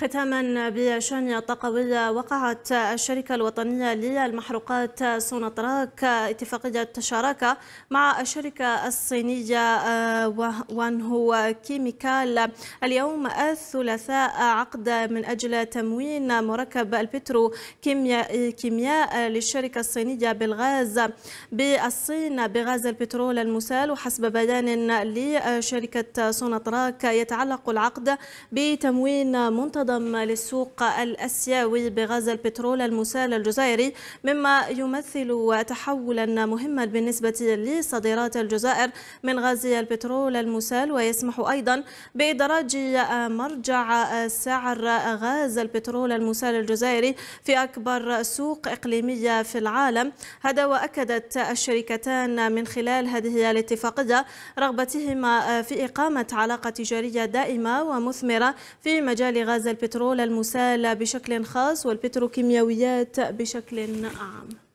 ختاما بشان طاقوية وقعت الشركة الوطنية للمحروقات سونتراك اتفاقية شراكة مع الشركة الصينية آه، وانهو كيميكال اليوم الثلاثاء عقد من أجل تموين مركب البترو كيمياء, كيمياء للشركة الصينية بالغاز بالصين بغاز البترول المسال وحسب بيان لشركة سونتراك يتعلق العقد بتموين منتظر انضم للسوق الاسيوي بغاز البترول المسال الجزائري مما يمثل تحولا مهما بالنسبه لصادرات الجزائر من غاز البترول المسال ويسمح ايضا بادراج مرجع سعر غاز البترول المسال الجزائري في اكبر سوق اقليميه في العالم هذا واكدت الشركتان من خلال هذه الاتفاقيه رغبتهما في اقامه علاقه تجاريه دائمه ومثمره في مجال غاز البترول البترول المسالة بشكل خاص والبتروكيماويات بشكل عام